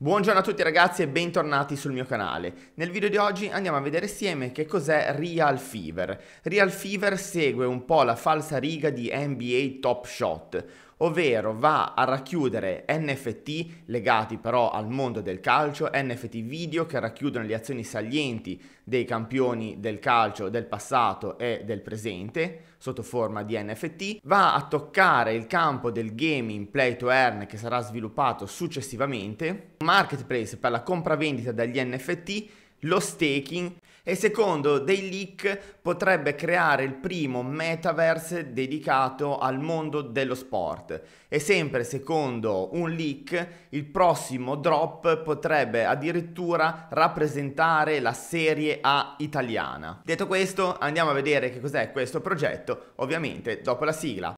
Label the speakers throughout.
Speaker 1: Buongiorno a tutti ragazzi e bentornati sul mio canale. Nel video di oggi andiamo a vedere insieme che cos'è Real Fever. Real Fever segue un po' la falsa riga di NBA Top Shot, ovvero va a racchiudere NFT legati però al mondo del calcio, NFT video che racchiudono le azioni salienti dei campioni del calcio del passato e del presente sotto forma di NFT, va a toccare il campo del gaming play to earn che sarà sviluppato successivamente, marketplace per la compravendita degli NFT, lo staking e secondo dei leak potrebbe creare il primo metaverse dedicato al mondo dello sport. E sempre secondo un leak, il prossimo drop potrebbe addirittura rappresentare la Serie A italiana. Detto questo, andiamo a vedere che cos'è questo progetto, ovviamente dopo la sigla.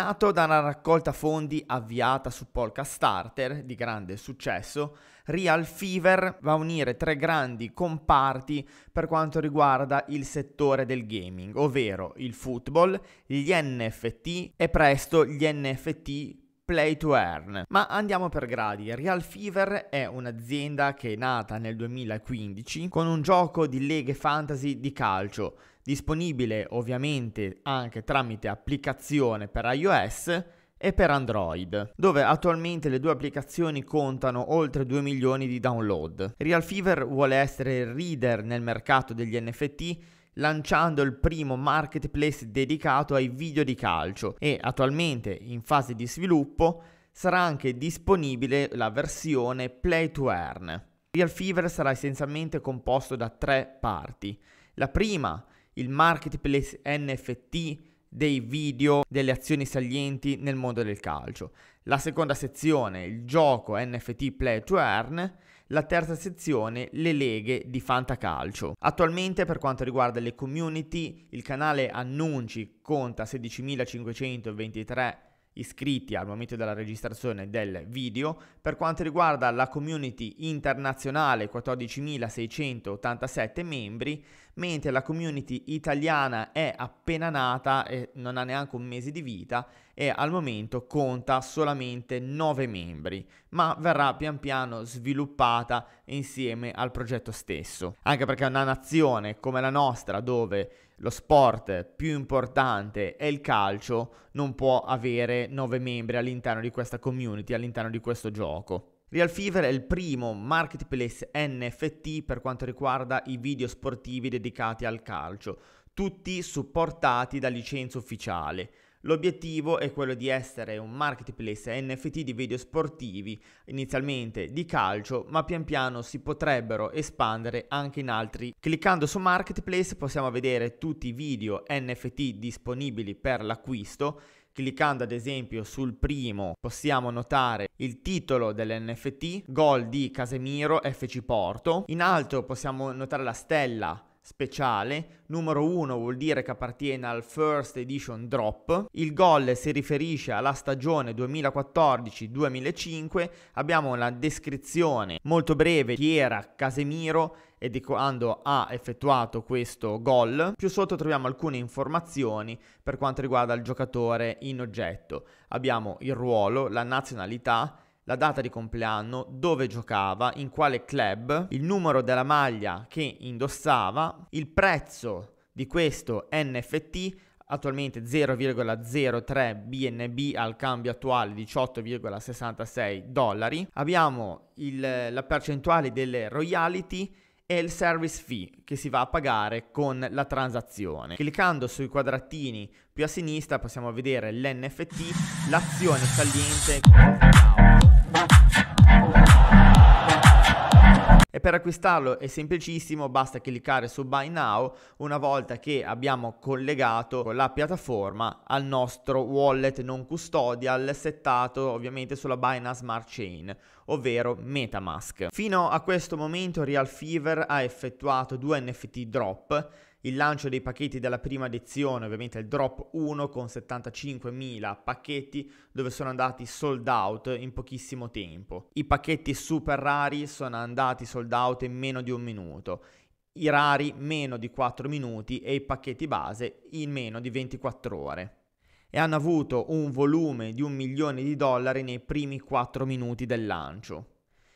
Speaker 1: Nato da una raccolta fondi avviata su Polka Starter di grande successo, Real Fever va a unire tre grandi comparti per quanto riguarda il settore del gaming, ovvero il football, gli NFT e presto gli NFT play to earn. Ma andiamo per gradi. Real Fever è un'azienda che è nata nel 2015 con un gioco di leghe fantasy di calcio disponibile ovviamente anche tramite applicazione per iOS e per Android, dove attualmente le due applicazioni contano oltre 2 milioni di download. Real Fever vuole essere il leader nel mercato degli NFT lanciando il primo marketplace dedicato ai video di calcio e attualmente in fase di sviluppo sarà anche disponibile la versione Play to Earn. Real Fever sarà essenzialmente composto da tre parti. La prima il marketplace NFT dei video delle azioni salienti nel mondo del calcio. La seconda sezione, il gioco NFT Play to Earn, la terza sezione le leghe di fantacalcio. Attualmente per quanto riguarda le community il canale annunci conta 16.523 iscritti al momento della registrazione del video. Per quanto riguarda la community internazionale 14.687 membri, mentre la community italiana è appena nata e non ha neanche un mese di vita e al momento conta solamente 9 membri, ma verrà pian piano sviluppata insieme al progetto stesso. Anche perché una nazione come la nostra, dove lo sport più importante è il calcio, non può avere 9 membri all'interno di questa community, all'interno di questo gioco. Real Fever è il primo marketplace NFT per quanto riguarda i video sportivi dedicati al calcio, tutti supportati da licenza ufficiale. L'obiettivo è quello di essere un marketplace NFT di video sportivi, inizialmente di calcio, ma pian piano si potrebbero espandere anche in altri. Cliccando su marketplace possiamo vedere tutti i video NFT disponibili per l'acquisto Cliccando ad esempio sul primo possiamo notare il titolo dell'NFT, gol di Casemiro FC Porto. In alto possiamo notare la stella speciale. Numero 1 vuol dire che appartiene al First Edition Drop. Il gol si riferisce alla stagione 2014-2005. Abbiamo la descrizione molto breve di chi era Casemiro e di quando ha effettuato questo gol. Più sotto troviamo alcune informazioni per quanto riguarda il giocatore in oggetto. Abbiamo il ruolo, la nazionalità, la data di compleanno, dove giocava, in quale club, il numero della maglia che indossava, il prezzo di questo NFT attualmente 0,03 BNB al cambio attuale 18,66 dollari. Abbiamo il, la percentuale delle royalty e il service fee che si va a pagare con la transazione. Cliccando sui quadratini più a sinistra possiamo vedere l'NFT, l'azione saliente e per acquistarlo è semplicissimo, basta cliccare su Buy Now una volta che abbiamo collegato la piattaforma al nostro wallet non custodial settato ovviamente sulla Binance Smart Chain, ovvero Metamask. Fino a questo momento Real Fever ha effettuato due NFT drop il lancio dei pacchetti della prima edizione, ovviamente il drop 1 con 75.000 pacchetti dove sono andati sold out in pochissimo tempo. I pacchetti super rari sono andati sold out in meno di un minuto i rari meno di 4 minuti e i pacchetti base in meno di 24 ore e hanno avuto un volume di un milione di dollari nei primi 4 minuti del lancio.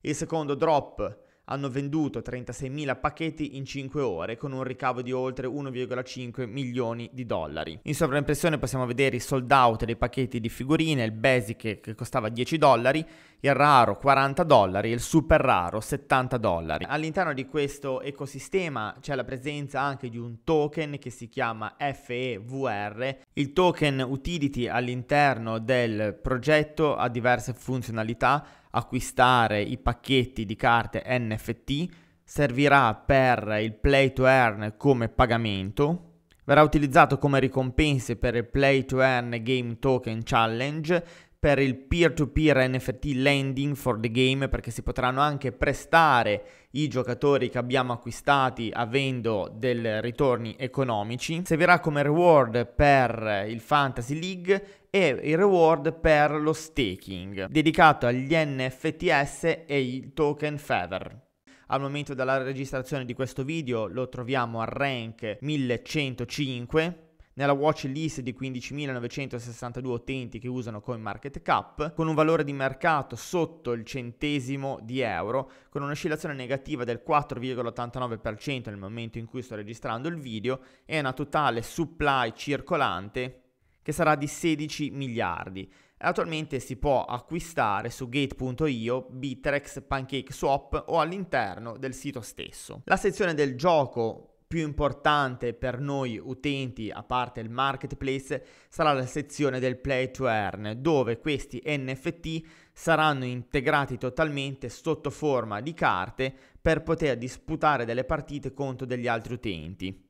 Speaker 1: Il secondo drop hanno venduto 36.000 pacchetti in 5 ore con un ricavo di oltre 1,5 milioni di dollari. In sovraimpressione possiamo vedere i sold out dei pacchetti di figurine, il basic che costava 10 dollari, il raro 40 dollari e il super raro 70 dollari. All'interno di questo ecosistema c'è la presenza anche di un token che si chiama FEVR. Il token utility all'interno del progetto ha diverse funzionalità acquistare i pacchetti di carte NFT, servirà per il play to earn come pagamento, verrà utilizzato come ricompense per il Play to Earn Game Token Challenge, per il peer-to-peer NFT lending for the game perché si potranno anche prestare i giocatori che abbiamo acquistati avendo dei ritorni economici. Servirà come reward per il Fantasy League e il reward per lo staking dedicato agli NFTs e i token Feather. Al momento della registrazione di questo video lo troviamo al rank 1105 nella watch list di 15.962 utenti che usano CoinMarketCap, con un valore di mercato sotto il centesimo di euro, con un'oscillazione negativa del 4,89% nel momento in cui sto registrando il video e una totale supply circolante che sarà di 16 miliardi. Attualmente si può acquistare su gate.io, Bitrex, PancakeSwap o all'interno del sito stesso. La sezione del gioco più importante per noi utenti, a parte il marketplace, sarà la sezione del play to earn, dove questi NFT saranno integrati totalmente sotto forma di carte per poter disputare delle partite contro degli altri utenti.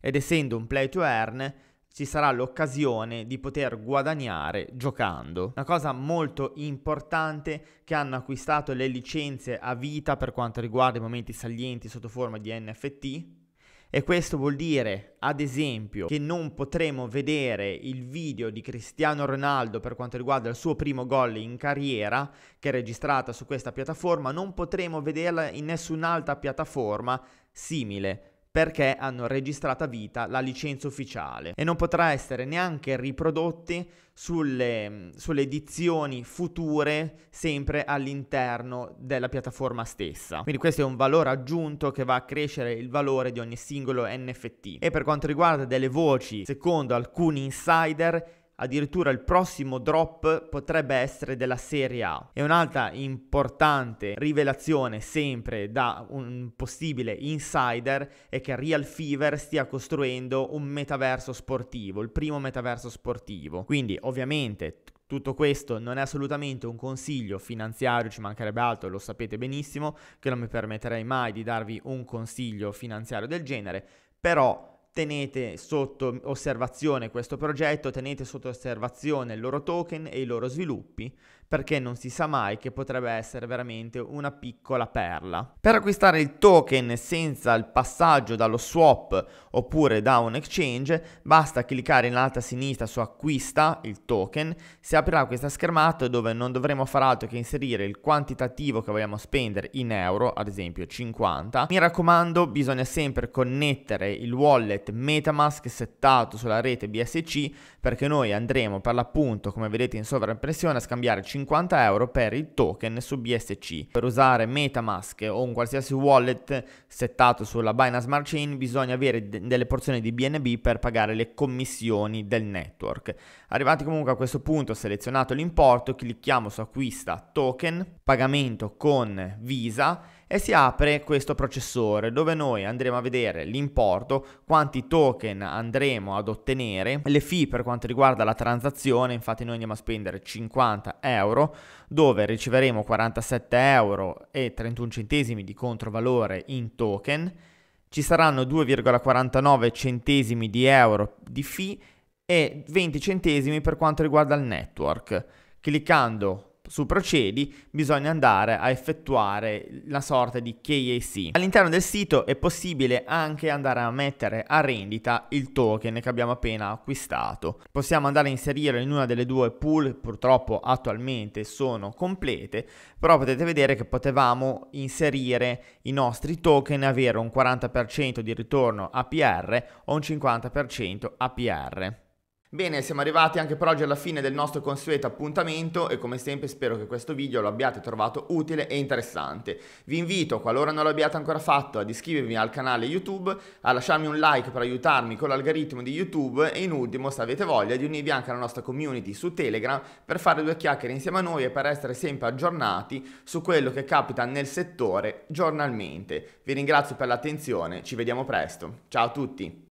Speaker 1: Ed essendo un play to earn, ci sarà l'occasione di poter guadagnare giocando. Una cosa molto importante che hanno acquistato le licenze a vita per quanto riguarda i momenti salienti sotto forma di NFT, e questo vuol dire, ad esempio, che non potremo vedere il video di Cristiano Ronaldo per quanto riguarda il suo primo gol in carriera, che è registrata su questa piattaforma, non potremo vederla in nessun'altra piattaforma simile perché hanno registrata vita la licenza ufficiale e non potrà essere neanche riprodotti sulle, sulle edizioni future sempre all'interno della piattaforma stessa. Quindi questo è un valore aggiunto che va a crescere il valore di ogni singolo NFT. E per quanto riguarda delle voci, secondo alcuni insider, addirittura il prossimo drop potrebbe essere della Serie A. E un'altra importante rivelazione sempre da un possibile insider è che Real Fever stia costruendo un metaverso sportivo, il primo metaverso sportivo. Quindi ovviamente tutto questo non è assolutamente un consiglio finanziario, ci mancherebbe altro, lo sapete benissimo, che non mi permetterei mai di darvi un consiglio finanziario del genere, però tenete sotto osservazione questo progetto, tenete sotto osservazione il loro token e i loro sviluppi perché non si sa mai che potrebbe essere veramente una piccola perla. Per acquistare il token senza il passaggio dallo swap oppure da un exchange, basta cliccare in alto a sinistra su acquista il token, si aprirà questa schermata dove non dovremo far altro che inserire il quantitativo che vogliamo spendere in euro, ad esempio 50. Mi raccomando, bisogna sempre connettere il wallet Metamask settato sulla rete BSC perché noi andremo per l'appunto, come vedete in sovraimpressione, a scambiare 50 50 euro per il token su BSC. Per usare Metamask o un qualsiasi wallet settato sulla Binance Smart Chain bisogna avere de delle porzioni di BNB per pagare le commissioni del network. Arrivati comunque a questo punto, selezionato l'importo, clicchiamo su acquista token, pagamento con Visa e si apre questo processore dove noi andremo a vedere l'importo, quanti token andremo ad ottenere, le fee per quanto riguarda la transazione, infatti noi andiamo a spendere 50 euro euro, dove riceveremo 47 euro e 31 centesimi di controvalore in token, ci saranno 2,49 centesimi di euro di fee e 20 centesimi per quanto riguarda il network. Cliccando su procedi bisogna andare a effettuare una sorta di KAC. All'interno del sito è possibile anche andare a mettere a rendita il token che abbiamo appena acquistato. Possiamo andare a inserirlo in una delle due pool, purtroppo attualmente sono complete, però potete vedere che potevamo inserire i nostri token e avere un 40% di ritorno APR o un 50% APR. Bene, siamo arrivati anche per oggi alla fine del nostro consueto appuntamento e come sempre spero che questo video lo abbiate trovato utile e interessante. Vi invito, qualora non l'abbiate ancora fatto, ad iscrivervi al canale YouTube, a lasciarmi un like per aiutarmi con l'algoritmo di YouTube e in ultimo, se avete voglia, di unirvi anche alla nostra community su Telegram per fare due chiacchiere insieme a noi e per essere sempre aggiornati su quello che capita nel settore giornalmente. Vi ringrazio per l'attenzione, ci vediamo presto. Ciao a tutti!